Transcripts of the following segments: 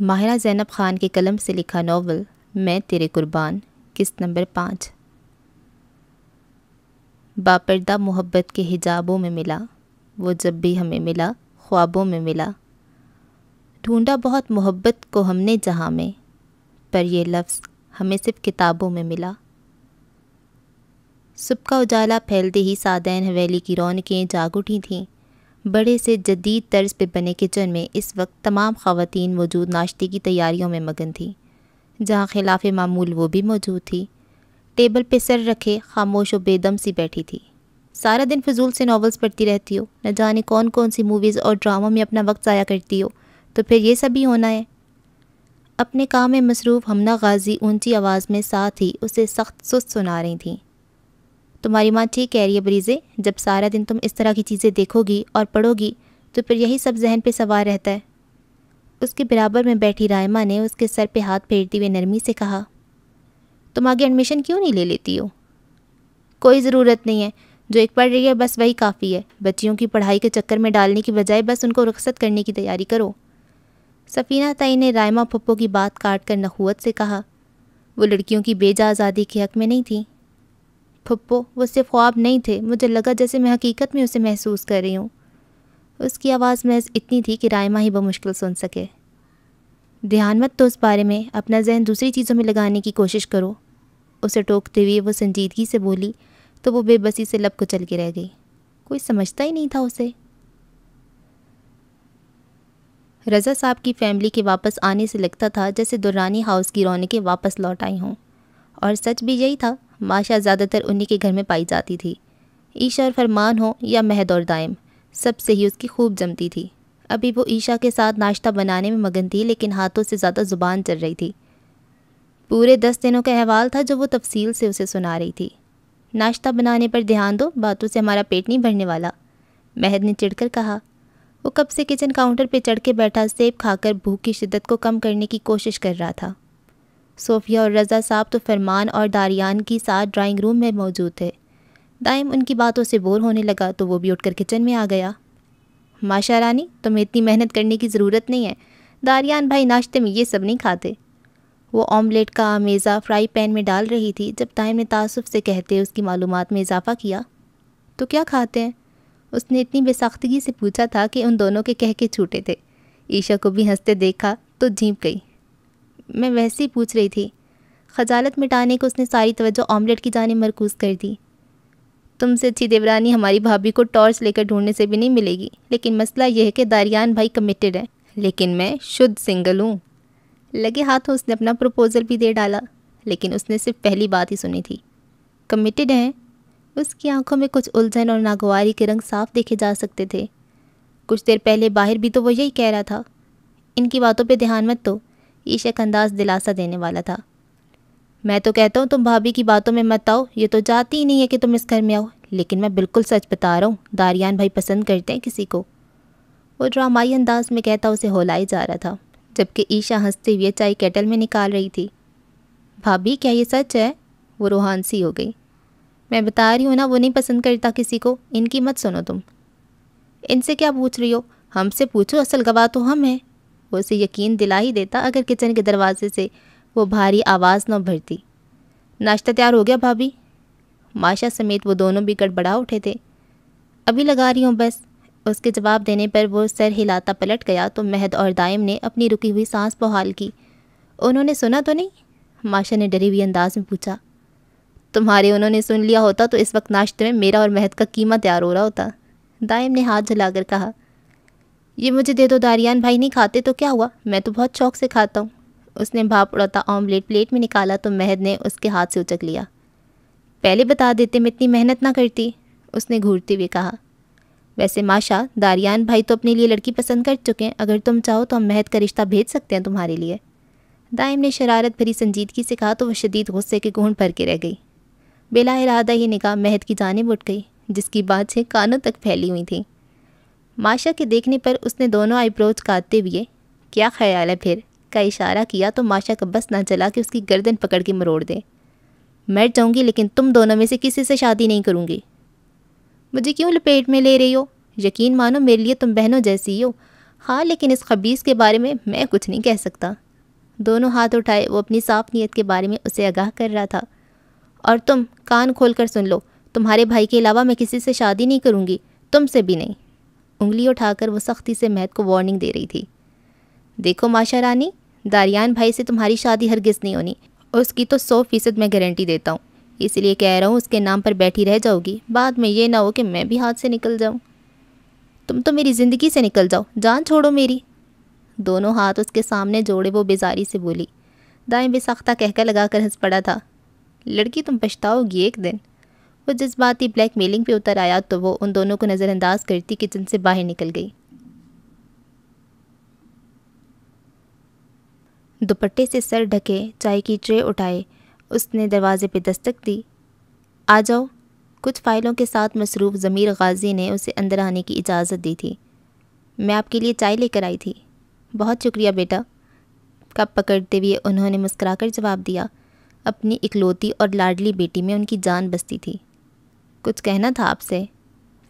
माहिरा जैनब ख़ान के कलम से लिखा नावल मैं तेरे कुर्बान किस्त नंबर पाँच बापरदा मोहब्बत के हिजाबों में मिला वो जब भी हमें मिला ख्वाबों में मिला ढूंढा बहुत मोहब्बत को हमने जहाँ में पर यह लफ्ज़ हमें सिर्फ किताबों में मिला सुबह का उजाला फैलते ही सादैन हवेली की रौनकें जाग उठी थीं बड़े से जदीद तर्ज पे बने किचन में इस वक्त तमाम खातन मौजूद नाश्ते की तैयारियों में मगन थी जहाँ खिलाफ मामूल वो भी मौजूद थी टेबल पे सर रखे खामोश व बेदम सी बैठी थी सारा दिन फजूल से नावल्स पढ़ती रहती हो न जाने कौन कौन सी मूवीज़ और ड्रामा में अपना वक्त ज़ाया करती हो तो फिर ये सब ही होना है अपने काम में मसरूफ़ हमना गाजी ऊंची आवाज़ में साथ ही उसे सख्त सुस्त सुना रही थी तुम्हारी माँ ठीक कह रही है ब्रीज़े जब सारा दिन तुम इस तरह की चीज़ें देखोगी और पढ़ोगी तो फिर यही सब जहन पे सवार रहता है उसके बराबर में बैठी रायमा ने उसके सर पे हाथ फेरते हुए नरमी से कहा तुम आगे एडमिशन क्यों नहीं ले लेती हो कोई ज़रूरत नहीं है जो एक पढ़ रही है बस वही काफ़ी है बच्चियों की पढ़ाई के चक्कर में डालने की बजाय बस उनको रुखसत करने की तैयारी करो सफ़ीना ताई ने रायमा पप्पो की बात काट कर नखुवत से कहा वो लड़कियों की बेजा आज़ादी के हक में नहीं थी फुप्पो वो सिर्फ ख्वाब नहीं थे मुझे लगा जैसे मैं हकीकत में उसे महसूस कर रही हूँ उसकी आवाज़ महज इतनी थी कि रायमा ही बमुश्किल सुन सके ध्यान मत तो उस बारे में अपना जहन दूसरी चीज़ों में लगाने की कोशिश करो उसे टोकते हुए वो संजीदगी से बोली तो वो बेबसी से लब कुचल के रह गई कोई समझता ही नहीं था उसे रज़ा साहब की फैमिली के वापस आने से लगता था जैसे दुरानी हाउस की रौनकें वापस लौट आई हों और सच भी यही था माशा ज़्यादातर उन्हीं के घर में पाई जाती थी ईशा और फरमान हो या महद और दायम सबसे ही उसकी खूब जमती थी अभी वो ईशा के साथ नाश्ता बनाने में मगन थी लेकिन हाथों से ज़्यादा ज़ुबान चल रही थी पूरे दस दिनों का अहवाल था जो वो तफसील से उसे सुना रही थी नाश्ता बनाने पर ध्यान दो बातों से हमारा पेट नहीं भरने वाला महद ने चिड़कर कहा वो कब से किचन काउंटर पर चढ़ के बैठा सेब खाकर भूख की शिद्दत को कम करने की कोशिश कर रहा था सोफिया और रज़ा साहब तो फरमान और दारियान की साथ ड्राइंग रूम में मौजूद थे दाइम उनकी बातों से बोर होने लगा तो वो भी उठकर किचन में आ गया माशा रानी तुम्हें इतनी मेहनत करने की ज़रूरत नहीं है दारियान भाई नाश्ते में ये सब नहीं खाते वो ऑमलेट का आमेज़ा फ्राई पैन में डाल रही थी जब दाइम ने तासुफ से कहते उसकी मालूम में इजाफ़ा किया तो क्या खाते हैं उसने इतनी बेसाख्तगी से पूछा था कि उन दोनों के कह के छूटे थे ईशा को भी हंसते देखा तो झीप गई मैं वैसे ही पूछ रही थी खजालत मिटाने को उसने सारी तवज्जो ऑमलेट की जाने मरकूज़ कर दी तुमसे अच्छी देवरानी हमारी भाभी को टॉर्च लेकर ढूंढने से भी नहीं मिलेगी लेकिन मसला यह है कि दारियान भाई कमिटेड है लेकिन मैं शुद्ध सिंगल हूँ लगे हाथों उसने अपना प्रपोज़ल भी दे डाला लेकिन उसने सिर्फ पहली बात ही सुनी थी कमिटेड हैं उसकी आंखों में कुछ उलझन और नागवारी के रंग साफ देखे जा सकते थे कुछ देर पहले बाहर भी तो वो यही कह रहा था इनकी बातों पे ध्यान मत दो ईशक अंदाज दिलासा देने वाला था मैं तो कहता हूँ तुम भाभी की बातों में मत आओ ये तो जाती ही नहीं है कि तुम इस घर में आओ लेकिन मैं बिल्कुल सच बता रहा हूँ दारियान भाई पसंद करते हैं किसी को वो ड्रामाई अंदाज में कहता उसे होलाई जा रहा था जबकि ईशा हंसते हुए चाय केटल में निकाल रही थी भाभी क्या ये सच है वो रूहान सी हो गई मैं बता रही हूँ ना वो नहीं पसंद करता किसी को इनकी मत सुनो तुम इनसे क्या पूछ रही हो हमसे पूछो असल गवाह तो हम हैं वो उसे यकीन दिला ही देता अगर किचन के दरवाजे से वो भारी आवाज़ न भरती नाश्ता तैयार हो गया भाभी माशा समेत वो दोनों भी गड़बड़ा उठे थे अभी लगा रही हूँ बस उसके जवाब देने पर वो सर हिलाता पलट गया तो महद और दायम ने अपनी रुकी हुई सांस बहाल की उन्होंने सुना तो नहीं माशा ने डरी हुई अंदाज में पूछा तुम्हारे उन्होंने सुन लिया होता तो इस वक्त नाश्ते में मेरा और महद का कीमा तैयार हो रहा होता दायम ने हाथ जलाकर कहा ये मुझे दे दो दारियान भाई नहीं खाते तो क्या हुआ मैं तो बहुत शौक से खाता हूँ उसने भाप उड़ाता ऑमलेट प्लेट में निकाला तो महद ने उसके हाथ से उचक लिया पहले बता देते मैं इतनी मेहनत ना करती उसने घूरते हुए कहा वैसे माशा दारियान भाई तो अपने लिए लड़की पसंद कर चुके हैं अगर तुम चाहो तो हम महद का रिश्ता भेज सकते हैं तुम्हारे लिए दाइम ने शरारत भरी संजीदगी से कहा तो वह शदीद गुस्से के घूंढ भर के रह गई बिला इरादा ये निगाह महद की जानब उठ गई जिसकी बात से कानों तक फैली हुई थी माशा के देखने पर उसने दोनों आईब्रोज काटते हुए क्या ख्याल है फिर का इशारा किया तो माशा का बस ना चला कि उसकी गर्दन पकड़ के मरोड़ दे मर जाऊंगी लेकिन तुम दोनों में से किसी से शादी नहीं करूंगी मुझे क्यों लपेट में ले रही हो यकीन मानो मेरे लिए तुम बहनों जैसी ही हो हाँ लेकिन इस खबीस के बारे में मैं कुछ नहीं कह सकता दोनों हाथ उठाए वो अपनी साफ नीयत के बारे में उसे आगाह कर रहा था और तुम कान खोल कर सुन लो तुम्हारे भाई के अलावा मैं किसी से शादी नहीं करूँगी तुमसे भी नहीं उंगली उठाकर वो सख्ती से महत को वार्निंग दे रही थी देखो माशा रानी दारियान भाई से तुम्हारी शादी हरगिज़ नहीं होनी उसकी तो सौ फीसद मैं गारंटी देता हूँ इसलिए कह रहा हूँ उसके नाम पर बैठी रह जाओगी बाद में ये ना हो कि मैं भी हाथ से निकल जाऊँ तुम तो मेरी ज़िंदगी से निकल जाओ जान छोड़ो मेरी दोनों हाथ उसके सामने जोड़े वो बेजारी से बोली दाएँ बेसाख्ता कहकर लगा कर हंस पड़ा था लड़की तुम पछताओगी एक दिन वो जज्बाती ब्लैक मेलिंग पर उतर आया तो वो उन दोनों को नज़रअंदाज करती किचन से बाहर निकल गई दुपट्टे से सर ढके चाय की ट्रे उठाए उसने दरवाजे पे दस्तक दी आ जाओ कुछ फाइलों के साथ मसरूफ़ ज़मीर गाजी ने उसे अंदर आने की इजाज़त दी थी मैं आपके लिए चाय लेकर आई थी बहुत शुक्रिया बेटा कप पकड़ते हुए उन्होंने मुस्कुराकर जवाब दिया अपनी इकलौती और लाडली बेटी में उनकी जान बसती थी कुछ कहना था आपसे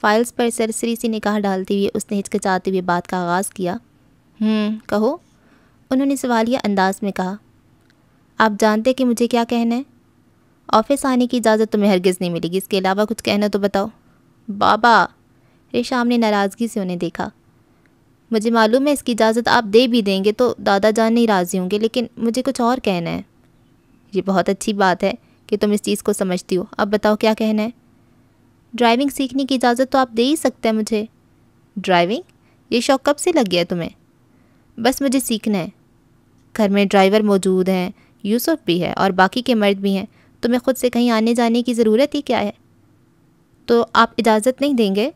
फाइल्स पर सरसरी सी निकाह डालते हुए उसने हिचकिचाते हुए बात का आगाज़ किया हम्म, कहो उन्होंने सवालिया अंदाज में कहा आप जानते कि मुझे क्या कहना है ऑफिस आने की इजाज़त तुम्हें हरगिज़ नहीं मिलेगी इसके अलावा कुछ कहना तो बताओ बाबा रेशाम ने नाराज़गी से उन्हें देखा मुझे मालूम है इसकी इजाज़त आप दे भी देंगे तो दादा जान नहीं राज़ी होंगे लेकिन मुझे कुछ और कहना है ये बहुत अच्छी बात है कि तुम इस चीज़ को समझती हो अब बताओ क्या कहना है ड्राइविंग सीखने की इजाज़त तो आप दे ही सकते हैं मुझे ड्राइविंग ये शौक़ कब से लग गया तुम्हें बस मुझे सीखना है घर में ड्राइवर मौजूद हैं यूसुफ भी है और बाकी के मर्द भी हैं तुम्हें खुद से कहीं आने जाने की ज़रूरत ही क्या है तो आप इजाज़त नहीं देंगे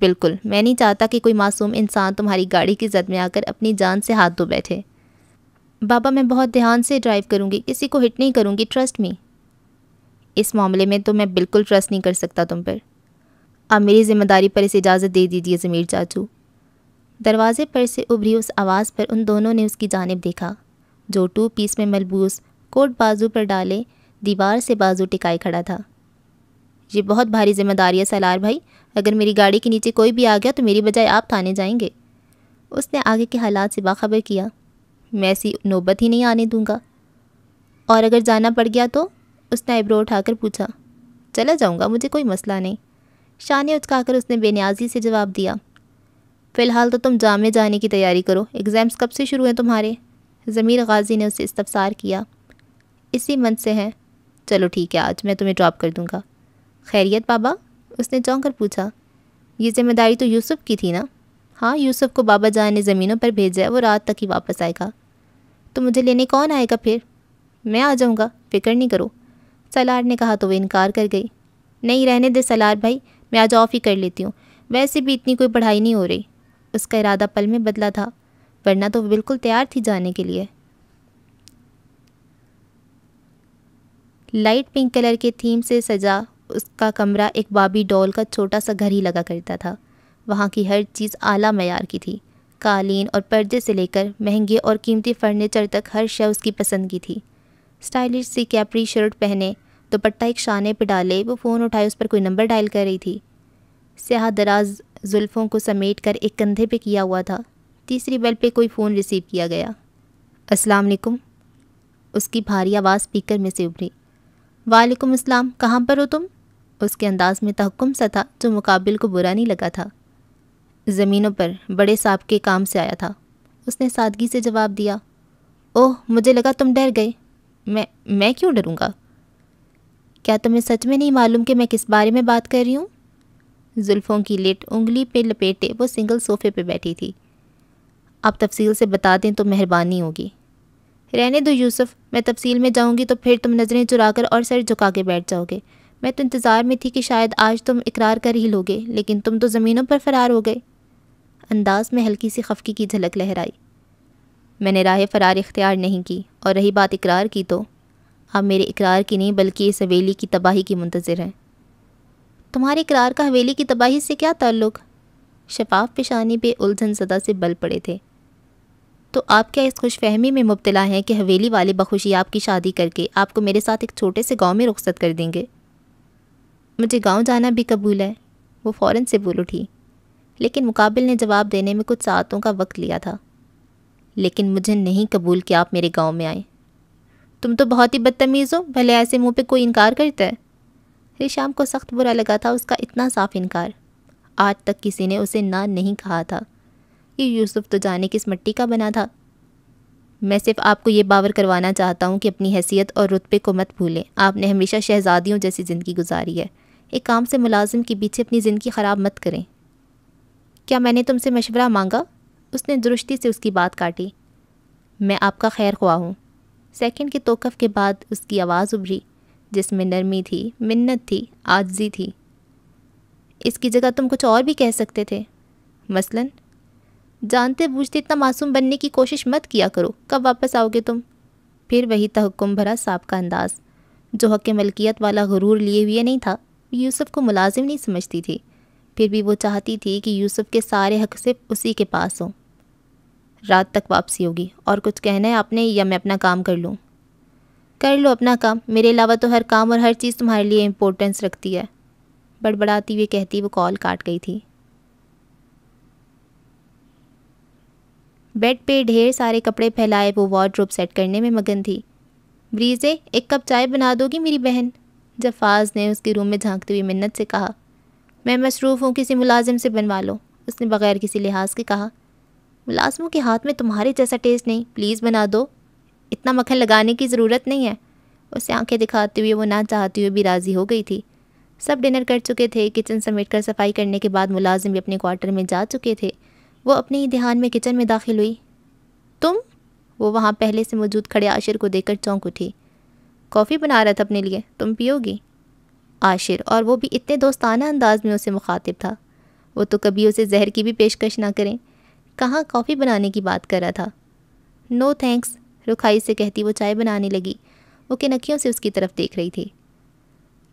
बिल्कुल मैं नहीं चाहता कि कोई मासूम इंसान तुम्हारी गाड़ी की जद में आकर अपनी जान से हाथ धो बैठे बाबा मैं बहुत ध्यान से ड्राइव करूँगी किसी को हिट नहीं करूँगी ट्रस्ट मी इस मामले में तो मैं बिल्कुल ट्रस्ट नहीं कर सकता तुम पर अब मेरी ज़िम्मेदारी पर इसे इजाज़त दे दीजिए ज़मीर चाचू दरवाज़े पर से उभरी उस आवाज़ पर उन दोनों ने उसकी जानब देखा जो टू पीस में मलबूस कोट बाजू पर डाले दीवार से बाजू टिकाए खड़ा था ये बहुत भारी जिम्मेदारी है सलार भाई अगर मेरी गाड़ी के नीचे कोई भी आ गया तो मेरी बजाय आप थाने जाएंगे उसने आगे के हालात से बाखबर किया मैं ऐसी नौबत ही नहीं आने दूंगा और अगर जाना पड़ गया तो उसने आईब्रो उठाकर पूछा चला जाऊँगा मुझे कोई मसला नहीं शानिया उचकाकर उसने बेनियाजी से जवाब दिया फ़िलहाल तो तुम जामे जाने की तैयारी करो एग्ज़ाम्स कब से शुरू हैं तुम्हारे ज़मीर गाजी ने उसे इस्तफसार किया इसी मन से हैं चलो ठीक है आज मैं तुम्हें ड्रॉप कर दूँगा खैरियत बाबा उसने चौंक पूछा ये जिम्मेदारी तो यूसुफ की थी ना हाँ यूसुफ को बाबा जान ने ज़मीनों पर भेजा है वो रात तक ही वापस आएगा तो मुझे लेने कौन आएगा फिर मैं आ जाऊँगा फिक्र नहीं करो सलार ने कहा तो वह इनकार कर गई नहीं रहने दे सलार भाई मैं आज ऑफ ही कर लेती हूँ वैसे भी इतनी कोई पढ़ाई नहीं हो रही उसका इरादा पल में बदला था वरना तो बिल्कुल तैयार थी जाने के लिए लाइट पिंक कलर के थीम से सजा उसका कमरा एक बाबी डॉल का छोटा सा घर ही लगा करता था वहाँ की हर चीज़ आला मैार की थी कालीन और पर्दे से लेकर महंगे और कीमती फर्नीचर तक हर शय उसकी पसंद की थी स्टाइलिश सी कैपरी शर्ट पहने दुपट्टा एक शाने पर डाले वो फ़ोन उठाए उस पर कोई नंबर डायल कर रही थी स्याह दराज जुल्फ़ों को समेट कर एक कंधे पे किया हुआ था तीसरी बेल पे कोई फ़ोन रिसीव किया गया अस्सलाम वालेकुम उसकी भारी आवाज़ स्पीकर में से उभरी वालेकुम अस्सलाम कहाँ पर हो तुम उसके अंदाज में तहकुम सा था जो मुकाबिल को बुरा नहीं लगा था ज़मीनों पर बड़े साहब के काम से आया था उसने सादगी से जवाब दिया ओह मुझे लगा तुम डर गए मैं मैं क्यों डरूँगा क्या तुम्हें सच में नहीं मालूम कि मैं किस बारे में बात कर रही हूँ जुल्फ़ों की लेट उंगली पे लपेटे वो सिंगल सोफ़े पे बैठी थी आप तफसील से बता दें तो मेहरबानी होगी रहने दो यूसुफ मैं तफसील में जाऊँगी तो फिर तुम नज़रें चुरा कर और सर झुका के बैठ जाओगे मैं तो इंतज़ार में थी कि शायद आज तुम इकरार कर ही लोगे लेकिन तुम तो ज़मीनों पर फ़रार हो गए अंदाज में हल्की सी खफकी की झलक लहराई मैंने राह फ़रार इख्तियार नहीं की और रही बात इकरार की तो आप मेरे इकरार की नहीं बल्कि इस हवेली की तबाही की मुंतज़र हैं तुम्हारे इकरार का हवेली की तबाही से क्या ताल्लुक़ शफाफ पेशानी पे उलझन सदा से बल पड़े थे तो आप क्या इस खुश फहमी में मुबतला हैं कि हवेली वाले बखुशी आपकी शादी करके आपको मेरे साथ एक छोटे से गांव में रुख्सत कर देंगे मुझे गांव जाना भी कबूल है वो फ़ौरन से बोल उठी लेकिन मुकाबिल ने जवाब देने में कुछ सातों का वक्त लिया था लेकिन मुझे नहीं कबूल कि आप मेरे गांव में आएँ तुम तो बहुत ही बदतमीज़ हो भले ऐसे मुंह पे कोई इनकार करता है शाम को सख्त बुरा लगा था उसका इतना साफ इनकार आज तक किसी ने उसे ना नहीं कहा था ये यूसुफ तो जाने किस मिट्टी का बना था मैं सिर्फ आपको ये बावर करवाना चाहता हूँ कि अपनी हैसियत और रुतबे को मत भूलें आपने हमेशा शहजादियों जैसी ज़िंदगी गुजारी है एक काम से मुलाजिम के पीछे अपनी ज़िंदगी ख़राब मत करें क्या मैंने तुमसे मशवरा मांगा उसने दुरुस्ती से उसकी बात काटी मैं आपका खैर ख्वाह हूँ सेकंड के तोकफ के बाद उसकी आवाज़ उभरी जिसमें नरमी थी मिन्नत थी आजजी थी इसकी जगह तुम कुछ और भी कह सकते थे मसलन जानते बूझते इतना मासूम बनने की कोशिश मत किया करो कब वापस आओगे तुम फिर वही तहकुम भरा साहब का अंदाज़ जो हक मलकियत वाला गरूर लिए हुए नहीं था यूसुफ को मुलाजिम नहीं समझती थी फिर भी वो चाहती थी कि यूसुफ के सारे हक सिर्फ उसी के पास हों रात तक वापसी होगी और कुछ कहना है आपने या मैं अपना काम कर लूँ कर लो अपना काम मेरे अलावा तो हर काम और हर चीज़ तुम्हारे लिए इम्पोर्टेंस रखती है बड़बड़ाती हुई कहती वो कॉल काट गई थी बेड पे ढेर सारे कपड़े फैलाए वो वार्ड्रोब सेट करने में मगन थी ब्रीजे एक कप चाय बना दोगी मेरी बहन जफाज ने उसके रूम में झांकते हुए मिन्नत से कहा मैं मसरूफ़ हूँ किसी मुलाजिम से बनवा लो उसने बग़ैर किसी लिहाज के कहा मुलाजमों के हाथ में तुम्हारे जैसा टेस्ट नहीं प्लीज़ बना दो इतना मक्खन लगाने की ज़रूरत नहीं है उसे आंखें दिखाते हुए वो ना चाहते हुए भी राज़ी हो गई थी सब डिनर कर चुके थे किचन समेट कर सफाई करने के बाद मुलाजिम भी अपने क्वार्टर में जा चुके थे वो अपने ही ध्यान में किचन में दाखिल हुई तुम वो वहाँ पहले से मौजूद खड़े आशिर को देखकर चौंक उठी कॉफ़ी बना रहा था अपने लिए तुम पियोगी आशिर और वो भी इतने दोस्ताना अंदाज में उसे मुखातिब था वो तो कभी उसे जहर की भी पेशकश ना करें कहाँ कॉफ़ी बनाने की बात कर रहा था नो no थैंक्स रुखाई से कहती वो चाय बनाने लगी वो किनकियों से उसकी तरफ देख रही थी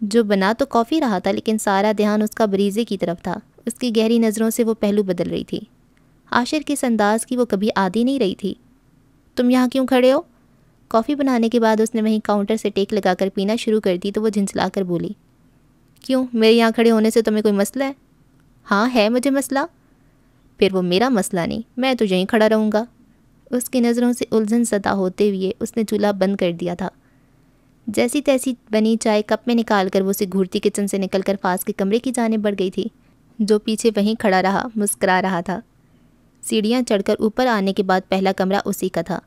जो बना तो कॉफ़ी रहा था लेकिन सारा ध्यान उसका बरीजे की तरफ था उसकी गहरी नज़रों से वो पहलू बदल रही थी आशिर किस अंदाज की वो कभी आदि नहीं रही थी तुम यहाँ क्यों खड़े हो कॉफ़ी बनाने के बाद उसने वहीं काउंटर से टेक लगाकर पीना शुरू कर दी तो वो झिझला कर बोली क्यों मेरे यहाँ खड़े होने से तुम्हें कोई मसला है हाँ है मुझे मसला फिर वो मेरा मसला नहीं मैं तो यहीं खड़ा रहूँगा उसकी नज़रों से उलझन सदा होते हुए उसने चूल्हा बंद कर दिया था जैसी तैसी बनी चाय कप में निकाल कर वो उसे घूरती किचन से निकल कर फास के कमरे की जाने बढ़ गई थी जो पीछे वहीं खड़ा रहा मुस्करा रहा था सीढ़ियाँ चढ़कर ऊपर आने के बाद पहला कमरा उसी का था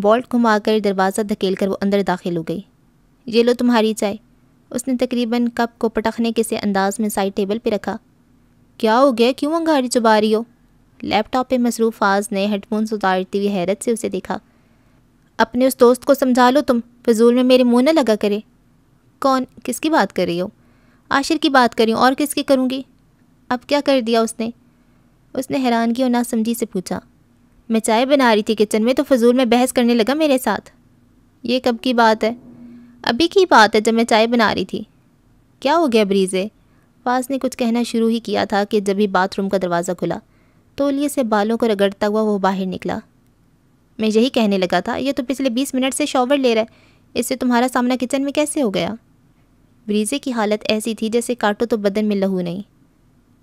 बॉल्ट घुमाकर दरवाज़ा धकेल कर वो अंदर दाखिल हो गई ये लो तुम्हारी चाय उसने तकरीबन कप को पटखने के से अंदाज में साइड टेबल पर रखा क्या हो गया क्यों अंगारी चुबा रही हो लैपटॉप पे मसरूफ़ फाज ने हेडफोन्स उतारती हुई हैरत से उसे देखा अपने उस दोस्त को समझा लो तुम फजूल में मेरे मुँह न लगा करे कौन किसकी बात कर रही हो आशिर की बात कर रही हूँ और किसकी करूँगी अब क्या कर दिया उसने उसने हैरानगी और नासमझी से पूछा मैं चाय बना रही थी किचन में तो फजूल में बहस करने लगा मेरे साथ ये कब की बात है अभी की बात है जब मैं चाय बना रही थी क्या हो गया ब्रीज़े फाज ने कुछ कहना शुरू ही किया था कि जब ही बाथरूम का दरवाज़ा खुला तौलिए से बालों को रगड़ता हुआ वो बाहर निकला मैं यही कहने लगा था ये तो पिछले बीस मिनट से शॉवर ले रहा है इससे तुम्हारा सामना किचन में कैसे हो गया ब्रीजे की हालत ऐसी थी जैसे काटो तो बदन में लहू नहीं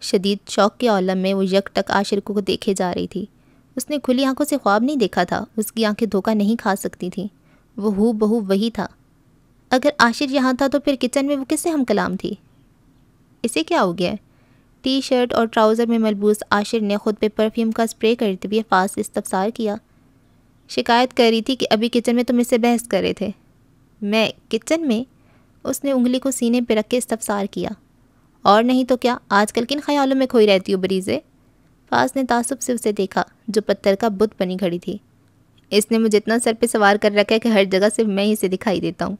शदीद शौक के आलम में वो यक टक आशरकों को देखे जा रही थी उसने खुली आंखों से ख्वाब नहीं देखा था उसकी आंखें धोखा नहीं खा सकती थीं वो हु बहू वही था अगर आशिर यहाँ था तो फिर किचन में वो किससे हम कलाम थी इसे क्या हो गया टी शर्ट और ट्राउज़र में मलबूस आशिर ने खुद पे परफ्यूम का स्प्रे करते तो हुए फास इस्तफसार किया शिकायत कर रही थी कि अभी किचन में तुम इससे बहस कर रहे थे मैं किचन में उसने उंगली को सीने पर रख के इस्तफसार किया और नहीं तो क्या आजकल किन ख्यालों में खोई रहती हो बरीज़े फास ने तासुब से उसे देखा जो पत्थर का बुत बनी खड़ी थी इसने मुझे इतना सर पे सवार कर रखा है कि हर जगह सिर्फ मैं ही इसे दिखाई देता हूँ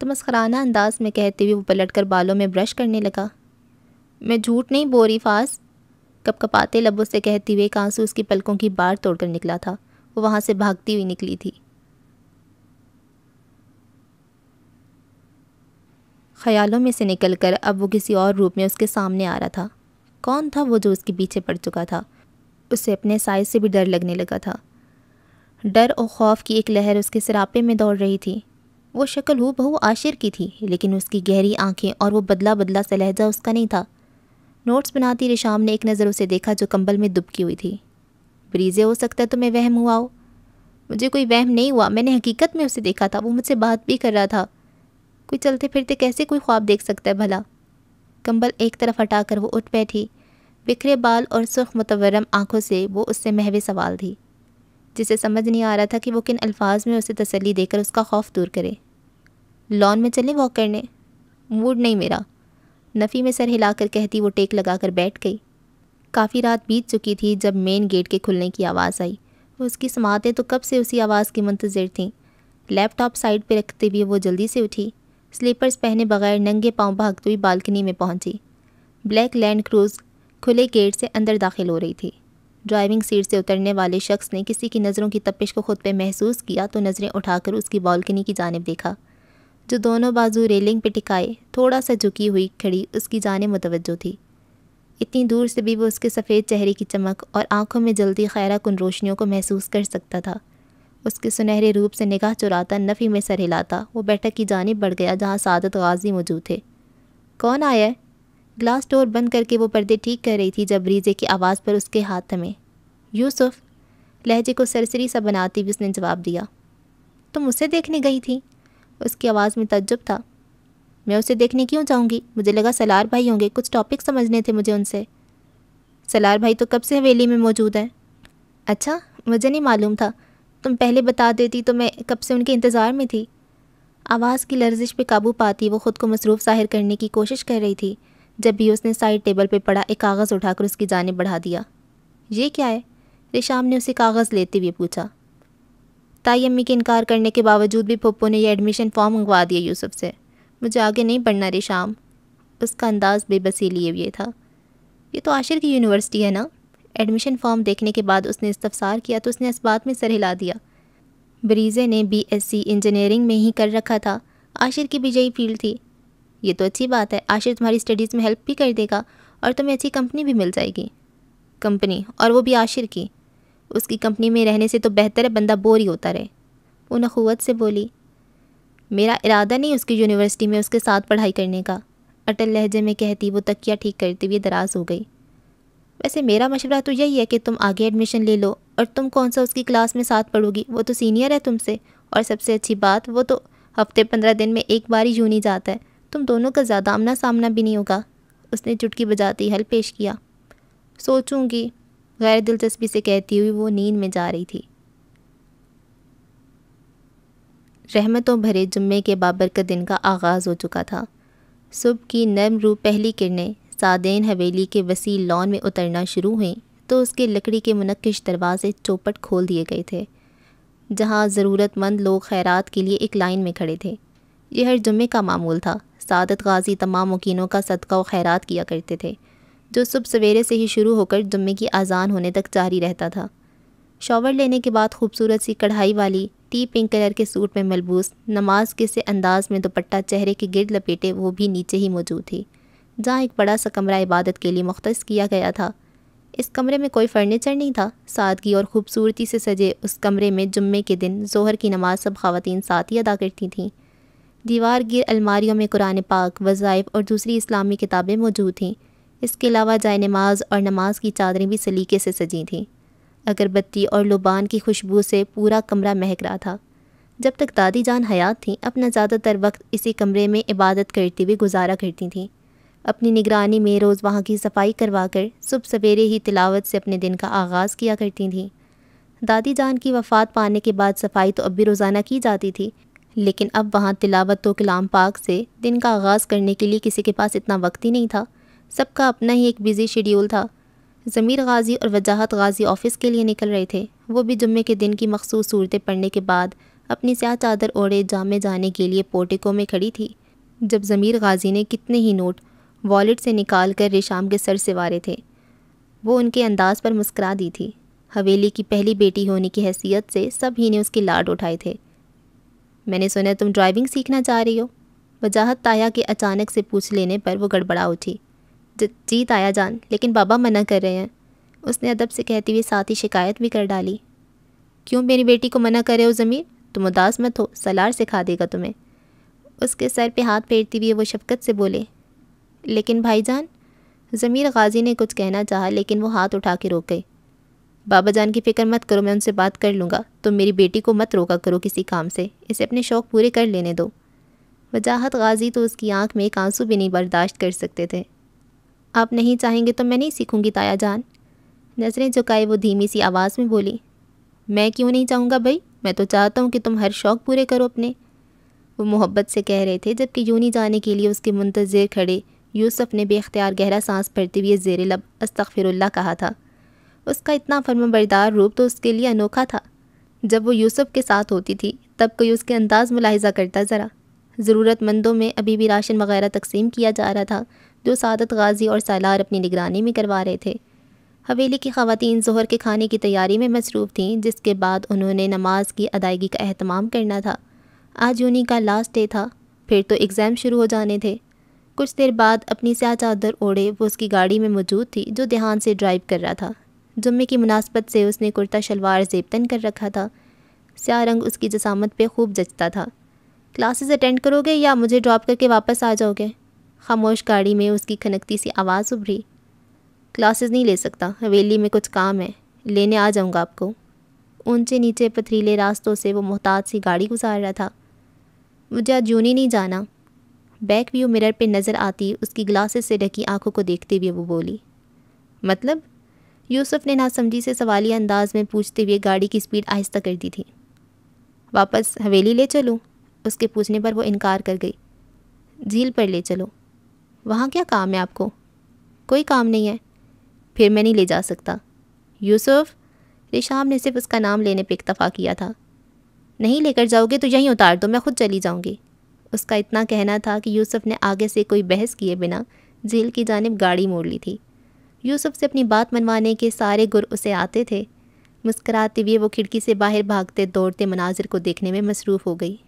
तो मस्कराना अंदाज में कहते हुए वो पलट कर बालों में ब्रश करने लगा मैं झूठ नहीं बो रही फास कपकपाते लबों से कहती हुए कांसू उसकी पलकों की बार तोड़कर निकला था वो वहाँ से भागती हुई निकली थी ख्यालों में से निकलकर अब वो किसी और रूप में उसके सामने आ रहा था कौन था वो जो उसके पीछे पड़ चुका था उसे अपने साइज से भी डर लगने लगा था डर और खौफ की एक लहर उसके सरापे में दौड़ रही थी वो शक्ल हु बहू आशिर की थी लेकिन उसकी गहरी आंखें और वो बदला बदला सा लहजा उसका नहीं था नोट्स बनाती रिशाम ने एक नज़र उसे देखा जो कंबल में दुबकी हुई थी ब्रीजे हो सकता है मैं वहम हुआ हो मुझे कोई वहम नहीं हुआ मैंने हकीकत में उसे देखा था वो मुझसे बात भी कर रहा था कोई चलते फिरते कैसे कोई ख्वाब देख सकता है भला कंबल एक तरफ हटाकर वो उठ बैठी बिखरे बाल और सुर्ख मुतवरम आंखों से वो उससे महवे सवाल थी जिसे समझ नहीं आ रहा था कि वो किन अल्फाज में उसे तसली देकर उसका खौफ दूर करे लॉन में चले वॉक करने मूड नहीं मेरा नफ़ी में सर हिलाकर कहती वो टेक लगाकर बैठ गई काफ़ी रात बीत चुकी थी जब मेन गेट के खुलने की आवाज़ आई उसकी समातें तो कब से उसी आवाज़ की मंतज़र थीं लैपटॉप साइड पर रखते हुए वो जल्दी से उठी स्लीपर्स पहने बगैर नंगे पाँव भागते हुई बालकनी में पहुंची ब्लैक लैंड क्रूज़ खुले गेट से अंदर दाखिल हो रही थी ड्राइविंग सीट से उतरने वाले शख्स ने किसी की नज़रों की तपिश को खुद पर महसूस किया तो नज़रें उठाकर उसकी बालकनी की जानब देखा जो दोनों बाजू रेलिंग पे टिकाए थोड़ा सा झुकी हुई खड़ी उसकी जाने मुतवजो थी इतनी दूर से भी वो उसके सफ़ेद चेहरे की चमक और आंखों में जल्दी खैरा कन रोशनियों को महसूस कर सकता था उसके सुनहरे रूप से निगाह चुराता नफ़ी में सर हिलाता वो बैठक की जानब बढ़ गया जहाँ सादत गाजी मौजूद थे कौन आया ग्लास डोर बंद करके वो पर्दे ठीक कर रही थी जब रीजे की आवाज़ पर उसके हाथ थमे यूसुफ लहजे को सरसरी सा बनाती भी उसने जवाब दिया तुम उसे देखने गई थी उसकी आवाज़ में तज्जुब था मैं उसे देखने क्यों जाऊंगी? मुझे लगा सलार भाई होंगे कुछ टॉपिक समझने थे मुझे उनसे सलार भाई तो कब से हवेली में मौजूद हैं अच्छा मुझे नहीं मालूम था तुम पहले बता देती तो मैं कब से उनके इंतज़ार में थी आवाज़ की लर्जिश पे काबू पाती वो ख़ुद को मसरूफ़ जाहिर करने की कोशिश कर रही थी जब भी उसने साइड टेबल पर पड़ा एक कागज़ उठाकर उसकी जानब बढ़ा दिया ये क्या है रिशाम ने उसे कागज़ लेते हुए पूछा ताई अम्मी के इनकार करने के बावजूद भी पप्पो ने यह एडमिशन फॉर्म मंगवा दिया यूसुफ से मुझे आगे नहीं पढ़ना रे शाम उसका अंदाज़ बेबसी लिए हुए था ये तो आशिर की यूनिवर्सिटी है ना एडमिशन फॉर्म देखने के बाद उसने इस्तफसार किया तो उसने इस बात में सर हिला दिया ब्रीज़े ने बीएससी इंजीनियरिंग में ही कर रखा था आशिर की भी यही फील्ड थी ये तो अच्छी बात है आशिर तुम्हारी स्टडीज़ में हेल्प भी कर देगा और तुम्हें अच्छी कंपनी भी मिल जाएगी कंपनी और वो भी आशिर की उसकी कंपनी में रहने से तो बेहतर है बंदा बोर ही होता रहे वो नखुवत से बोली मेरा इरादा नहीं उसकी यूनिवर्सिटी में उसके साथ पढ़ाई करने का अटल लहजे में कहती वो तकिया ठीक करते हुए दराज हो गई वैसे मेरा मशवरा तो यही है कि तुम आगे एडमिशन ले लो और तुम कौन सा उसकी क्लास में साथ पढ़ोगी वो तो सीनियर है तुमसे और सबसे अच्छी बात वो तो हफ्ते पंद्रह दिन में एक बार ही यूँ नहीं जाता है तुम दोनों का ज़्यादा आमना सामना भी नहीं होगा उसने चुटकी बजाती हल पेश किया सोचूंगी गैर दिलचस्पी से कहती हुई वो नींद में जा रही थी रहमतों भरे जुम्मे के बाबर का दिन का आगाज़ हो चुका था सुबह की नरम रू पहली किरणें सादेन हवेली के वसी लॉन में उतरना शुरू हुई तो उसके लकड़ी के मनकश दरवाजे चौपट खोल दिए गए थे जहाँ ज़रूरतमंद लोग खैरात के लिए एक लाइन में खड़े थे यह हर जुम्मे का मामूल था सादत गाजी तमाम मकिनों का सदका व खैरात किया करते थे जो सुबह सवेरे से ही शुरू होकर जुम्मे की आज़ान होने तक जारी रहता था शॉवर लेने के बाद खूबसूरत सी कढ़ाई वाली टी पिंक कलर के सूट में मलबूस नमाज के से अंदाज में दुपट्टा चेहरे के गिरद लपेटे वो भी नीचे ही मौजूद थी जहाँ एक बड़ा सा कमरा इबादत के लिए मुख्त किया गया था इस कमरे में कोई फर्नीचर नहीं था सादगी और ख़ूबसूरती से सजे उस कमरे में जुम्मे के दिन जोहर की नमाज सब खातन साथ ही अदा करती थीं दीवार गिर अलमारियों में कुरान पाक वज़ाइफ और दूसरी इस्लामी किताबें मौजूद थीं इसके अलावा जाय नमाज और नमाज की चादरें भी सलीके से सजी थीं अगरबत्ती और लुबान की खुशबू से पूरा कमरा महक रहा था जब तक दादी जान हयात थीं अपना ज़्यादातर वक्त इसी कमरे में इबादत करती हुई गुजारा करती थीं अपनी निगरानी में रोज़ वहाँ की सफाई करवा कर सुबह सवेरे ही तिलावत से अपने दिन का आगाज़ किया करती थीं दादी जान की वफ़ात पाने के बाद सफाई तो अब भी रोज़ाना की जाती थी लेकिन अब वहाँ तिलावत तो कलाम पाक से दिन का आगाज़ करने के लिए किसी के पास इतना वक्त ही नहीं था सबका अपना ही एक बिज़ी शेड्यूल था ज़मीर गाजी और वजाहत गाजी ऑफ़िस के लिए निकल रहे थे वो भी जुम्मे के दिन की मखसूस सूरतें पढ़ने के बाद अपनी स्याह चादर ओढ़े जामे जाने के लिए पोटिको में खड़ी थी जब ज़मीर गाजी ने कितने ही नोट वॉलेट से निकाल कर रेशाम के सर से वारे थे वो उनके अंदाज पर मुस्करा दी थी हवेली की पहली बेटी होने की हैसियत से सब ही ने उसकी लाड उठाए थे मैंने सुना तुम ड्राइविंग सीखना चाह रही हो वजाहत ताया के अचानक से पूछ लेने पर वो गड़बड़ा उठी जीत आया जान लेकिन बाबा मना कर रहे हैं उसने अदब से कहती हुई साथ ही शिकायत भी कर डाली क्यों मेरी बेटी को मना कर रहे हो ज़मीर तुम उदास मत हो सलार से खा देगा तुम्हें उसके सर पे हाथ फेरती हुई वो शफकत से बोले लेकिन भाईजान ज़मीर गाजी ने कुछ कहना चाहा लेकिन वो हाथ उठा के रोक गई बाबा जान की फ़िक्र मत करो मैं उनसे बात कर लूँगा तुम मेरी बेटी को मत रोका करो किसी काम से इसे अपने शौक़ पूरे कर लेने दो वजाहत गाजी तो उसकी आंख में एक आंसू भी नहीं बर्दाश्त कर सकते थे आप नहीं चाहेंगे तो मैं नहीं सीखूंगी ताया जान नजरें झुकाए वो धीमी सी आवाज़ में बोली मैं क्यों नहीं चाहूँगा भाई मैं तो चाहता हूँ कि तुम हर शौक़ पूरे करो अपने वो मोहब्बत से कह रहे थे जबकि यूँ नहीं जाने के लिए उसके मुंतज़र खड़े यूसुफ ने बेख्तियार गहरा सांस भरते हुए जेर लब अस्तफ़िरल्ला कहा था उसका इतना फर्मबरदार रूप तो उसके लिए अनोखा था जब वो यूसुफ के साथ होती थी तब कोई उसके अंदाज़ मुलाहजा करता ज़रा ज़रूरतमंदों में अभी भी राशन वगैरह तकसीम किया जा रहा था जो सादत गाजी और सालार अपनी निगरानी में करवा रहे थे हवेली की खातन जहर के खाने की तैयारी में मसरूफ़ थीं जिसके बाद उन्होंने नमाज की अदायगी का अहतमाम करना था आज उन्हीं का लास्ट डे था फिर तो एग्ज़ाम शुरू हो जाने थे कुछ देर बाद अपनी स्या चादर ओढ़े वो उसकी गाड़ी में मौजूद थी जो देहान से ड्राइव कर रहा था जुम्मे की मुनासबत से उसने कुर्ता शलवार जेबतन कर रखा था स्या रंग उसकी जसामत पर खूब जचता था क्लासेस अटेंड करोगे या मुझे ड्रॉप करके वापस आ जाओगे खामोश गाड़ी में उसकी खनकती सी आवाज़ उभरी क्लासेस नहीं ले सकता हवेली में कुछ काम है लेने आ जाऊँगा आपको ऊंचे नीचे पथरीले रास्तों से वो मोहताज सी गाड़ी गुजार रहा था मुझे आज यूनी नहीं जाना बैक व्यू मिरर पे नज़र आती उसकी ग्लासेस से ढकी आंखों को देखते हुए वो बोली मतलब यूसुफ ने नासमझी से सवालिया अंदाज में पूछते हुए गाड़ी की स्पीड आहिस्ता कर दी थी वापस हवेली ले चलूँ उसके पूछने पर वो इनकार कर गई झील पर ले चलो वहाँ क्या काम है आपको कोई काम नहीं है फिर मैं नहीं ले जा सकता यूसुफ रिशाम ने सिर्फ उसका नाम लेने पर इतफ़ा किया था नहीं लेकर जाओगे तो यहीं उतार दो मैं खुद चली जाऊँगी उसका इतना कहना था कि यूसुफ ने आगे से कोई बहस किए बिना झील की जानब गाड़ी मोड़ ली थी यूसुफ से अपनी बात मनवाने के सारे गुर उसे आते थे मुस्कराते हुए वो खिड़की से बाहर भागते दौड़ते मनाजिर को देखने में मसरूफ़ हो गई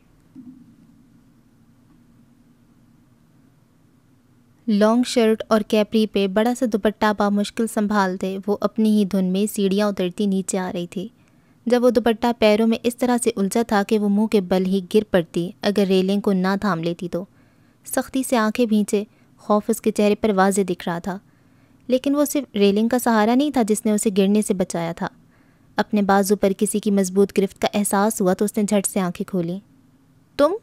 लॉन्ग शर्ट और कैपरी पे बड़ा सा दुपट्टा बामुश्किल संभालते वो अपनी ही धुन में सीढ़ियाँ उतरती नीचे आ रही थी जब वो दुपट्टा पैरों में इस तरह से उलझा था कि वो मुंह के बल ही गिर पड़ती अगर रेलिंग को ना थाम लेती तो सख्ती से आंखें भींचे खौफ उसके चेहरे पर वाज दिख रहा था लेकिन वो सिर्फ रेलिंग का सहारा नहीं था जिसने उसे गिरने से बचाया था अपने बाजू पर किसी की मजबूत गिरफ्त का एहसास हुआ तो उसने झट से आँखें खोली तुम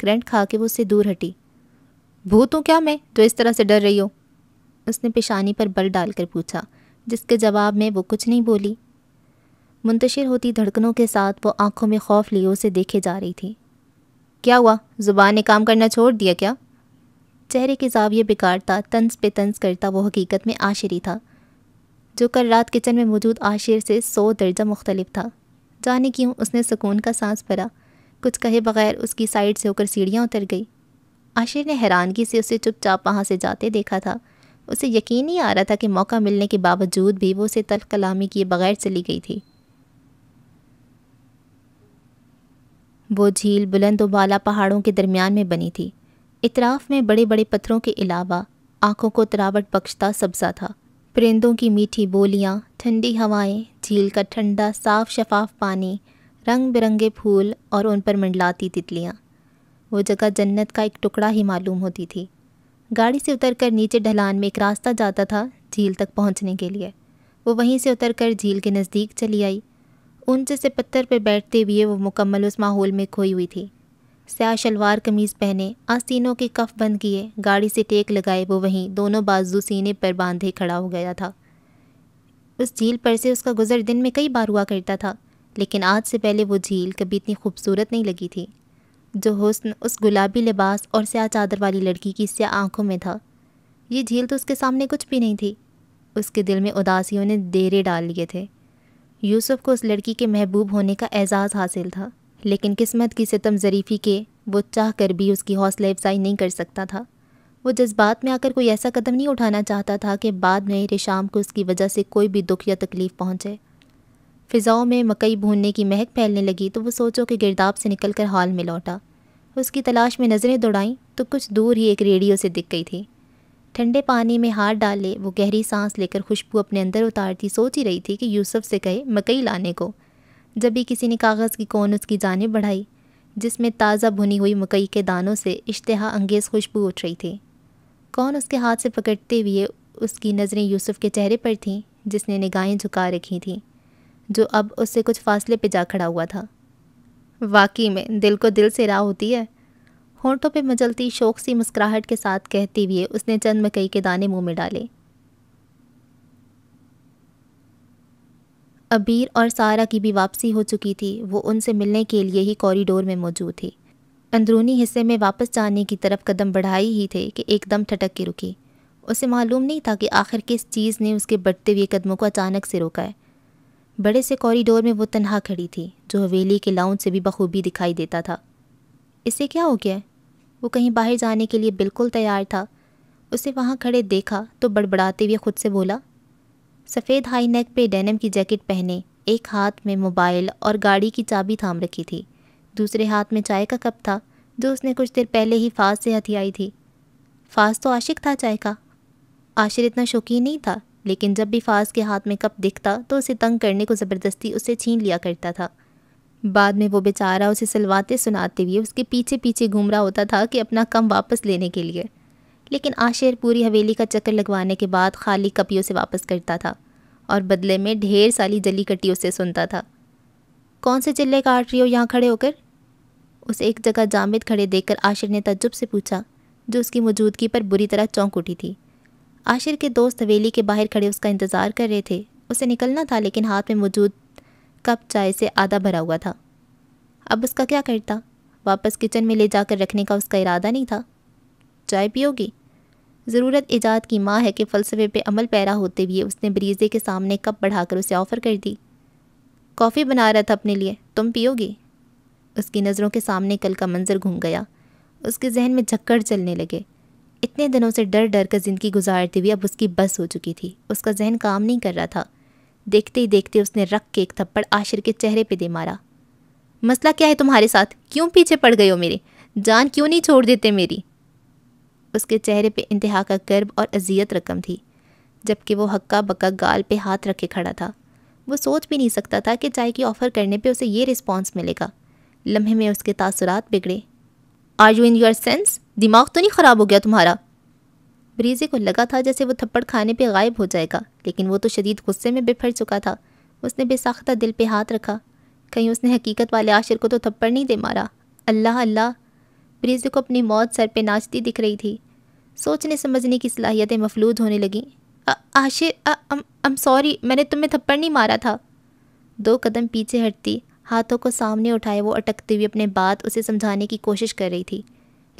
करंट खा के वो उससे दूर हटी भूत हूँ क्या मैं तो इस तरह से डर रही हो उसने पेशानी पर बल डालकर पूछा जिसके जवाब में वो कुछ नहीं बोली मुंतशिर होती धड़कनों के साथ वो आंखों में खौफ लिए उसे देखे जा रही थी क्या हुआ ज़ुबान ने काम करना छोड़ दिया क्या चेहरे के जाविये बिगाड़ता तंज पे तंज करता वो हकीकत में आशिरी था जो कल रात किचन में मौजूद आशिर से सौ दर्जा मुख्तलिफ था जाने क्यों उसने सुकून का सांस भरा कुछ कहे बगैर उसकी साइड से होकर सीढ़ियाँ उतर गई आशिर ने हैरानगी से उसे चुपचाप वहाँ से जाते देखा था उसे यकीन ही आ रहा था कि मौका मिलने के बावजूद भी वो उसे तल कलामी किए बगैर चली गई थी वो झील बुलंद उबाला पहाड़ों के दरमियान में बनी थी इतराफ़ में बड़े बड़े पत्थरों के अलावा आँखों को तरावट बख्शता सब्ज़ा था परिंदों की मीठी बोलियाँ ठंडी हवाएं, झील का ठंडा साफ शफाफ पानी रंग बिरंगे फूल और उन पर मंडलाती तितलियाँ वो जगह जन्नत का एक टुकड़ा ही मालूम होती थी गाड़ी से उतरकर नीचे ढलान में एक रास्ता जाता था झील तक पहुंचने के लिए वो वहीं से उतरकर झील के नज़दीक चली आई ऊंचे से पत्थर पर बैठते हुए वो मुकम्मल उस माहौल में खोई हुई थी स्या शलवार कमीज़ पहने आस्तीनों के कफ बंद किए गाड़ी से टेक लगाए वो वहीं दोनों बाजू सीने पर बांधे खड़ा हो गया था उस झील पर से उसका गुजर दिन में कई बार हुआ करता था लेकिन आज से पहले वो झील कभी इतनी खूबसूरत नहीं लगी थी जो हुस्न उस गुलाबी लिबास और स्या चादर वाली लड़की की स्या आंखों में था ये झील तो उसके सामने कुछ भी नहीं थी उसके दिल में उदासियों ने देरे डाल लिए थे यूसुफ को उस लड़की के महबूब होने का एजाज़ हासिल था लेकिन किस्मत की सितम ज़रीफ़ी के वो चाह कर भी उसकी हौसला अफजाई नहीं कर सकता था वो जज्बात में आकर कोई ऐसा कदम नहीं उठाना चाहता था कि बाद में रेशाम को उसकी वजह से कोई भी दुख या तकलीफ़ पहुँचे फ़िज़ाओं में मकई भूनने की महक फैलने लगी तो वो सोचों के गिरदाब से निकल कर हॉल में लौटा उसकी तलाश में नज़रें दौड़ाई तो कुछ दूर ही एक रेडियो से दिख गई थी ठंडे पानी में हाथ डाले वो गहरी सांस लेकर खुशबू अपने अंदर उतारती सोच ही रही थी कि यूसुफ से कहे मकई लाने को जब भी किसी ने कागज़ की कौन उसकी जानब बढ़ाई जिसमें ताज़ा भुनी हुई मकई के दानों से इश्तहा अंगेज़ खुशबू उठ रही थी कौन उसके हाथ से पकड़ते हुए उसकी नज़रें यूसुफ के चेहरे पर थीं जिसने निगाहें झुका रखी थीं जो अब उससे कुछ फासले पे जा खड़ा हुआ था वाकई में दिल को दिल से राह होती है होंठों पे मचलती शौक सी मुस्कुराहट के साथ कहते हुए उसने चंद मकई के दाने मुंह में डाले अबीर और सारा की भी वापसी हो चुकी थी वो उनसे मिलने के लिए ही कॉरिडोर में मौजूद थी अंदरूनी हिस्से में वापस जाने की तरफ कदम बढ़ाए ही थे कि एकदम ठटक के रुकी उसे मालूम नहीं था कि आखिर किस चीज़ ने उसके बढ़ते हुए कदमों को अचानक से रोका है बड़े से कॉरिडोर में वो तनहा खड़ी थी जो हवेली के लाउंज से भी बखूबी दिखाई देता था इसे क्या हो गया वो कहीं बाहर जाने के लिए बिल्कुल तैयार था उसे वहाँ खड़े देखा तो बड़बड़ाते हुए ख़ुद से बोला सफ़ेद हाई नेक पे डेनम की जैकेट पहने एक हाथ में मोबाइल और गाड़ी की चाबी थाम रखी थी दूसरे हाथ में चाय का कप था जो उसने कुछ देर पहले ही फास से हथियाई थी फास तो आशिक था चाय का आशिर इतना शौकीन नहीं था लेकिन जब भी फाज के हाथ में कप दिखता तो उसे तंग करने को ज़बरदस्ती उसे छीन लिया करता था बाद में वो बेचारा उसे सिलवाते सुनाते हुए उसके पीछे पीछे घूम रहा होता था कि अपना कम वापस लेने के लिए लेकिन आशेर पूरी हवेली का चक्कर लगवाने के बाद खाली कपियों से वापस करता था और बदले में ढेर सारी जली कटियों से सुनता था कौन से चिल्ले काट रही हो यहाँ खड़े होकर उसे एक जगह जामिद खड़े देखकर आशिर ने तजुब से पूछा जो उसकी मौजूदगी पर बुरी तरह चौंक उठी थी आशिर के दोस्त हवेली के बाहर खड़े उसका इंतज़ार कर रहे थे उसे निकलना था लेकिन हाथ में मौजूद कप चाय से आधा भरा हुआ था अब उसका क्या करता वापस किचन में ले जाकर रखने का उसका इरादा नहीं था चाय पियोगी ज़रूरत ईजाद की माँ है कि फ़लसफे पे अमल पैरा होते हुए उसने ब्रीजे के सामने कप बढ़ाकर उसे ऑफ़र कर दी कॉफ़ी बना रहा था अपने लिए तुम पियोगी उसकी नज़रों के सामने कल का मंजर घूम गया उसके जहन में झक्कड़ चलने लगे इतने दिनों से डर डर कर ज़िंदगी गुजारती हुई अब उसकी बस हो चुकी थी उसका जहन काम नहीं कर रहा था देखते ही देखते उसने रख के एक थप्पड़ आशिर के चेहरे पे दे मारा मसला क्या है तुम्हारे साथ क्यों पीछे पड़ गए हो मेरे जान क्यों नहीं छोड़ देते मेरी उसके चेहरे पे इंतहा का गर्व और अजियत रकम थी जबकि वो हक्का बक्का गाल पे हाथ रखे खड़ा था वो सोच भी नहीं सकता था कि चाय की ऑफ़र करने पे उसे ये रिस्पॉन्स मिलेगा लम्हे में उसके तासुरात बिगड़े are you in your sense दिमाग तो नहीं ख़राब हो गया तुम्हारा ब्रीजे को लगा था जैसे वो थप्पड़ खाने पे गायब हो जाएगा लेकिन वो तो शदीद गुस्से में बिफर चुका था उसने बेसाख्ता दिल पे हाथ रखा कहीं उसने हकीकत वाले आशिर को तो थप्पड़ नहीं दे मारा अल्लाह अल्लाह ब्रीजे को अपनी मौत सर पे नाचती दिख रही थी सोचने समझने की सलाहियतें मफलूद होने लगीं आशिर आई एम सॉरी मैंने तुम्हें थप्पड़ नहीं मारा था दो कदम पीछे हटती हाथों को सामने उठाए वो अटकते हुए अपने बात उसे समझाने की कोशिश कर रही थी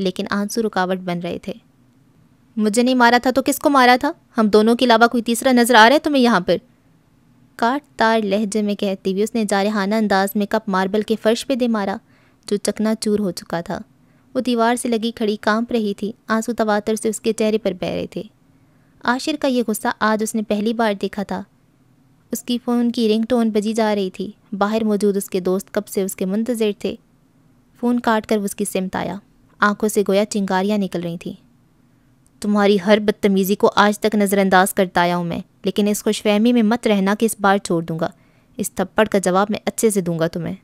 लेकिन आंसू रुकावट बन रहे थे मुझे नहीं मारा था तो किसको मारा था हम दोनों के अलावा कोई तीसरा नज़र आ रहा है तुम्हें यहाँ पर काट तार लहजे में कहती हुई उसने जारहाना अंदाज में कप मार्बल के फर्श पे दे मारा जो चकना चूर हो चुका था वो दीवार से लगी खड़ी कांप रही थी आंसू तवातर से उसके चेहरे पर बह रहे थे आशिर का ये गुस्सा आज उसने पहली बार देखा था उसकी फ़ोन की रिंग टोन बजी जा रही थी बाहर मौजूद उसके दोस्त कब से उसके मंतज़र थे फ़ोन काट कर उसकी सिमत आया आंखों से गोया चिंगारियाँ निकल रही थीं तुम्हारी हर बदतमीज़ी को आज तक नज़रअंदाज करता आया हूँ मैं लेकिन इस खुशफहमी में मत रहना कि इस बार छोड़ दूँगा इस थप्पड़ का जवाब मैं अच्छे से दूंगा तुम्हें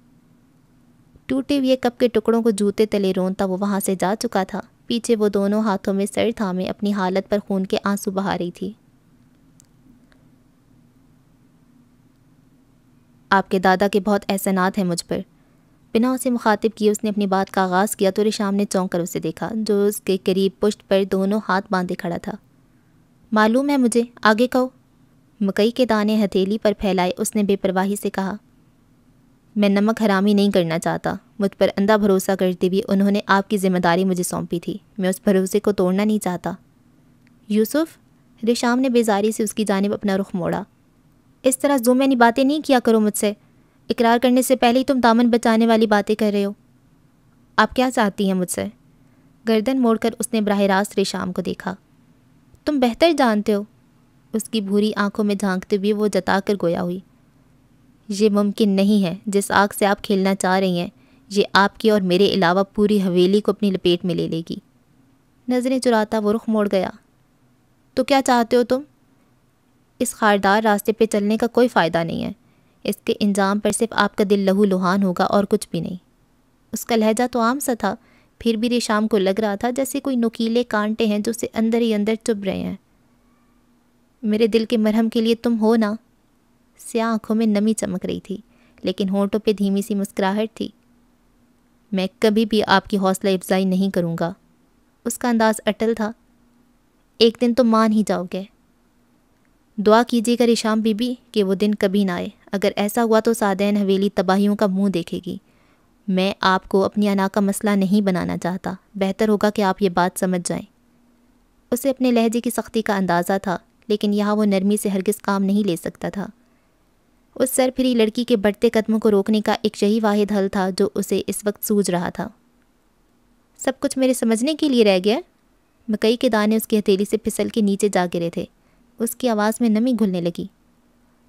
टूटे हुए कप के टुकड़ों को जूते तले रोनता वो वहाँ से जा चुका था पीछे वो दोनों हाथों में सर थामे अपनी हालत पर खून के आंसू बहा रही थी आपके दादा के बहुत एहसानात हैं मुझ पर बिना उसे मुखातिब किए उसने अपनी बात का आगाज़ किया तो रिशाम ने चौंक कर उसे देखा जो उसके करीब पुष्ट पर दोनों हाथ बांधे खड़ा था मालूम है मुझे आगे कहो मकई के दाने हथेली पर फैलाए उसने बेपरवाही से कहा मैं नमक हरामी नहीं करना चाहता मुझ पर अंधा भरोसा करते हुए उन्होंने आपकी ज़िम्मेदारी मुझे सौंपी थी मैं उस भरोसे को तोड़ना नहीं चाहता यूसुफ रिशाम ने बेजारी से उसकी जानब अपना रुख मोड़ा इस तरह जो मैंने बातें नहीं किया करो मुझसे इकरार करने से पहले ही तुम दामन बचाने वाली बातें कर रहे हो आप क्या चाहती हैं मुझसे गर्दन मोड़कर उसने बरह रास्त रेशाम को देखा तुम बेहतर जानते हो उसकी भूरी आंखों में झांकते हुए वो जता कर गोया हुई ये मुमकिन नहीं है जिस आग से आप खेलना चाह रही हैं ये आपकी और मेरे अलावा पूरी हवेली को अपनी लपेट में ले लेगी नज़रें चुराता वो रुख मोड़ गया तो क्या चाहते हो तुम इस खारदार रास्ते पर चलने का कोई फ़ायदा नहीं है इसके इंजाम पर सिर्फ आपका दिल लहू लुहान होगा और कुछ भी नहीं उसका लहजा तो आम सा था फिर भी रेशाम को लग रहा था जैसे कोई नुकीले कांटे हैं जो उसे अंदर ही अंदर चुभ रहे हैं मेरे दिल के मरहम के लिए तुम हो ना स्या आँखों में नमी चमक रही थी लेकिन होंठों पे धीमी सी मुस्कुराहट थी मैं कभी भी आपकी हौसला अफजाई नहीं करूँगा उसका अंदाज़ अटल था एक दिन तो मान ही जाओगे दुआ कीजिएगा रिशाम बीबी कि वो दिन कभी ना आए अगर ऐसा हुआ तो सादैन हवेली तबाहियों का मुंह देखेगी मैं आपको अपनी अना का मसला नहीं बनाना चाहता बेहतर होगा कि आप ये बात समझ जाएं। उसे अपने लहजे की सख्ती का अंदाज़ा था लेकिन यहाँ वो नरमी से हरगिज़ काम नहीं ले सकता था उस सर फिरी लड़की के बढ़ते कदमों को रोकने का एक यही वाहिद हल था जो उसे इस वक्त सूझ रहा था सब कुछ मेरे समझने के लिए रह गया मकई के दाने उसकी हथेली से फिसल के नीचे जा गिरे थे उसकी आवाज़ में नमी घुलने लगी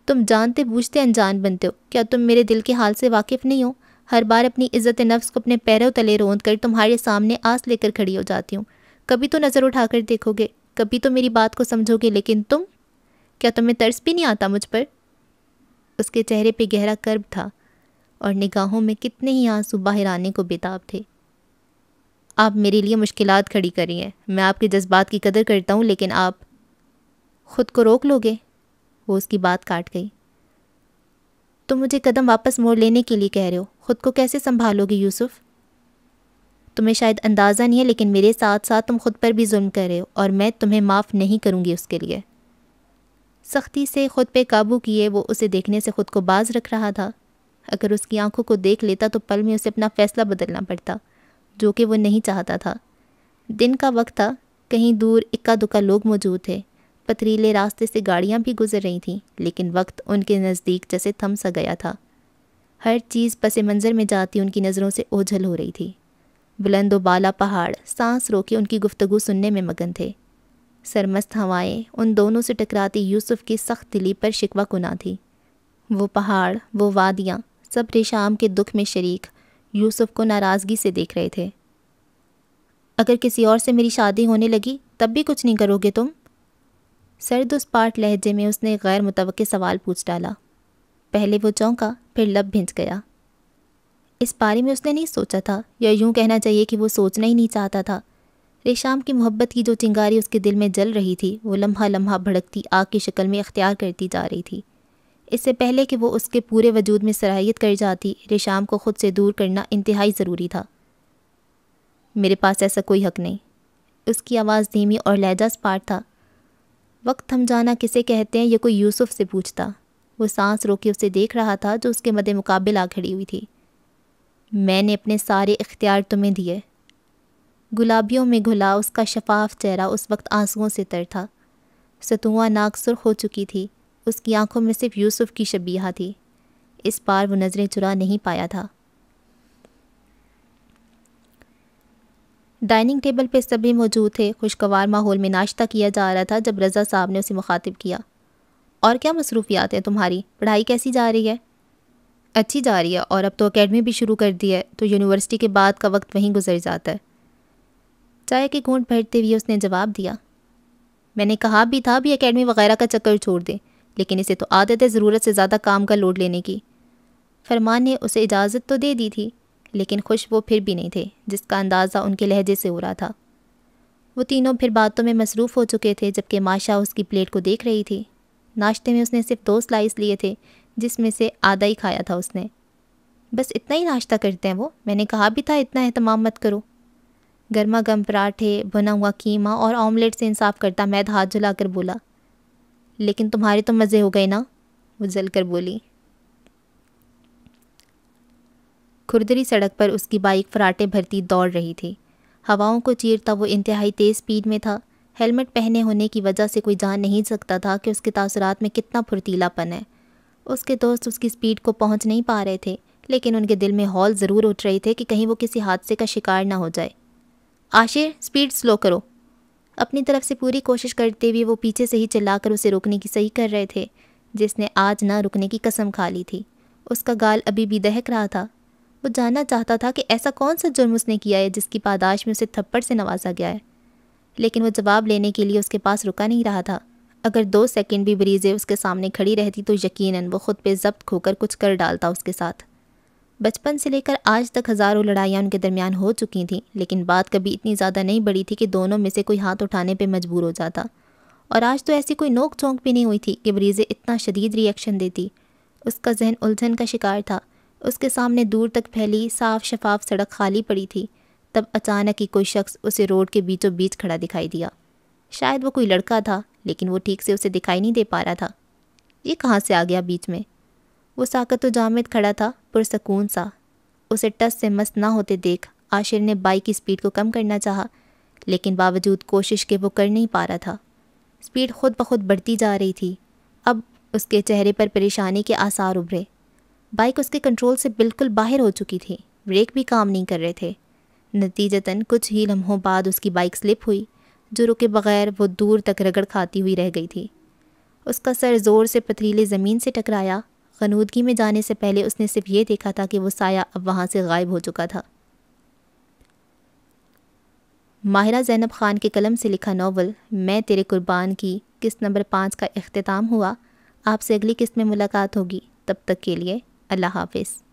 तुम जानते बूझते अनजान बनते हो क्या तुम मेरे दिल के हाल से वाकिफ़ नहीं हो हर बार अपनी इज़्ज़त नफ्स को अपने पैरों तले रोंद कर तुम्हारे सामने आस लेकर खड़ी हो जाती हूँ कभी तो नज़र उठाकर देखोगे कभी तो मेरी बात को समझोगे लेकिन तुम क्या तुम्हें तर्स भी नहीं आता मुझ पर उसके चेहरे पर गहरा कर्ब था और निगाहों में कितने ही आंसू बाहर आने को बेताब थे आप मेरे लिए मुश्किलात खड़ी करी हैं मैं आपके जज्बात की कदर करता हूँ लेकिन आप खुद को रोक लोगे वो उसकी बात काट गई तुम मुझे कदम वापस मोड़ लेने के लिए कह रहे हो खुद को कैसे संभालोगे यूसुफ तुम्हें शायद अंदाज़ा नहीं है लेकिन मेरे साथ साथ तुम खुद पर भी जुल्म कर रहे हो और मैं तुम्हें माफ़ नहीं करूँगी उसके लिए सख्ती से खुद पे काबू किए वो उसे देखने से खुद को बाज रख रहा था अगर उसकी आंखों को देख लेता तो पल में उसे अपना फ़ैसला बदलना पड़ता जो कि वो नहीं चाहता था दिन का वक्त था कहीं दूर इक्का दुक्का लोग मौजूद थे पथरीले रास्ते से गाड़ियाँ भी गुजर रही थीं लेकिन वक्त उनके नज़दीक जैसे थम सा गया था हर चीज़ पसे मंज़र में जाती उनकी नज़रों से ओझल हो रही थी बुलंद बाला पहाड़ सांस रोके उनकी गुफ्तगु सुनने में मगन थे सरमस्त हवाएं उन दोनों से टकराती यूसुफ की सख्त दिली पर शिकवा कुना थी वो पहाड़ वो वादियाँ सब रेशाम के दुख में शरीक यूसुफ को नाराज़गी से देख रहे थे अगर किसी और से मेरी शादी होने लगी तब भी कुछ नहीं करोगे तुम सर्द उस पार्ट लहजे में उसने गैर मुतव सवाल पूछ डाला पहले वो चौंका फिर लब भिंच गया इस बारे में उसने नहीं सोचा था या यूं कहना चाहिए कि वो सोचना ही नहीं चाहता था रेशाम की मोहब्बत की जो चिंगारी उसके दिल में जल रही थी वो लम्हा लम्हा भड़कती आग की शक्ल में अख्तियार करती जा रही थी इससे पहले कि वो उसके पूरे वजूद में सराहियत कर जाती रेशाम को ख़ुद से दूर करना इंतहाई ज़रूरी था मेरे पास ऐसा कोई हक नहीं उसकी आवाज़ धीमी और लहजा पार्ट था वक्त थम जाना किसे कहते हैं ये कोई यूसुफ से पूछता वो सांस रोके उसे देख रहा था जो उसके मदे मुकाबिल आ खड़ी हुई थी मैंने अपने सारे इख्तियार तुम्हें दिए गुलाबियों में घुला उसका शफाफ चेहरा उस वक्त आंसुओं से तर था सतुआ नाक सुरख हो चुकी थी उसकी आंखों में सिर्फ यूसुफ की शबीहा थी इस बार वो नज़रें चुरा नहीं पाया था डाइनिंग टेबल पे सभी मौजूद थे खुशगवार माहौल में नाश्ता किया जा रहा था जब रज़ा साहब ने उसे मुखातिब किया और क्या मसरूफियात हैं तुम्हारी पढ़ाई कैसी जा रही है अच्छी जा रही है और अब तो अकेडमी भी शुरू कर दी है तो यूनिवर्सिटी के बाद का वक्त वहीं गुजर जाता है चाय के घूंट बैठते हुए उसने जवाब दिया मैंने कहा भी था भी अकेडमी वगैरह का चक्कर छोड़ दे लेकिन इसे तो आदत है ज़रूरत से ज़्यादा काम का लोड लेने की फरमान ने उसे इजाज़त तो दे दी थी लेकिन खुश वो फिर भी नहीं थे जिसका अंदाज़ा उनके लहजे से हो रहा था वो तीनों फिर बातों में मसरूफ़ हो चुके थे जबकि माशा उसकी प्लेट को देख रही थी नाश्ते में उसने सिर्फ दो स्लाइस लिए थे जिसमें से आधा ही खाया था उसने बस इतना ही नाश्ता करते हैं वो मैंने कहा भी था इतना अहतमाम मत करो गर्मा गर्म पराठे बना हुआ कीमा और ऑमलेट से इंसाफ करता मैद हाथ झुला कर बोला लेकिन तुम्हारे तो मज़े हो गए ना वो जल कर बोली खुरदरी सड़क पर उसकी बाइक फराटे भरती दौड़ रही थी हवाओं को चीरता वो इंतहाई तेज़ स्पीड में था हेलमेट पहने होने की वजह से कोई जान नहीं सकता था कि उसके तासरात में कितना फुर्तीलापन है उसके दोस्त उसकी स्पीड को पहुंच नहीं पा रहे थे लेकिन उनके दिल में हॉल ज़रूर उठ रहे थे कि कहीं वो किसी हादसे का शिकार ना हो जाए आशिर स्पीड स्लो करो अपनी तरफ से पूरी कोशिश करते हुए वो पीछे से ही चिल्लाकर उसे रोकने की सही कर रहे थे जिसने आज ना रुकने की कसम खा ली थी उसका गाल अभी भी दहक रहा था वो जानना चाहता था कि ऐसा कौन सा जुर्म उसने किया है जिसकी पादाश में उसे थप्पड़ से नवाजा गया है लेकिन वो जवाब लेने के लिए उसके पास रुका नहीं रहा था अगर दो सेकंड भी बरीज़े उसके सामने खड़ी रहती तो यकीनन वो खुद पे जब्त खोकर कुछ कर डालता उसके साथ बचपन से लेकर आज तक हज़ारों लड़ाइयाँ उनके दरमियान हो चुकी थीं लेकिन बात कभी इतनी ज़्यादा नहीं बढ़ी थी कि दोनों में से कोई हाथ उठाने पर मजबूर हो जाता और आज तो ऐसी कोई नोक चौंक भी नहीं हुई थी कि बरीज़े इतना शदीद रिएक्शन देती उसका जहन उलझन का शिकार था उसके सामने दूर तक फैली साफ शफाफ सड़क खाली पड़ी थी तब अचानक ही कोई शख्स उसे रोड के बीचों बीच खड़ा दिखाई दिया शायद वो कोई लड़का था लेकिन वो ठीक से उसे दिखाई नहीं दे पा रहा था ये कहाँ से आ गया बीच में वो साकत व जामिद खड़ा था पुरसकून सा उसे टस से मस्त ना होते देख आशिर ने बाइक की स्पीड को कम करना चाहा लेकिन बावजूद कोशिश के वो कर नहीं पा रहा था स्पीड खुद ब खुद बढ़ती जा रही थी अब उसके चेहरे पर परेशानी के आसार उभरे बाइक उसके कंट्रोल से बिल्कुल बाहर हो चुकी थी ब्रेक भी काम नहीं कर रहे थे नतीजतन कुछ ही लम्हों बाद उसकी बाइक स्लिप हुई जो रुके बगैर वो दूर तक रगड़ खाती हुई रह गई थी उसका सर ज़ोर से पथरीले ज़मीन से टकराया गनूदगी में जाने से पहले उसने सिर्फ ये देखा था कि वो साया अब वहाँ से गायब हो चुका था माहिरा जैनब खान के कलम से लिखा नावल मैं तेरे कुर्बान की किस्त नंबर पाँच का अख्ताम हुआ आपसे अगली किस्त में मुलाकात होगी तब तक के लिए الله حافظ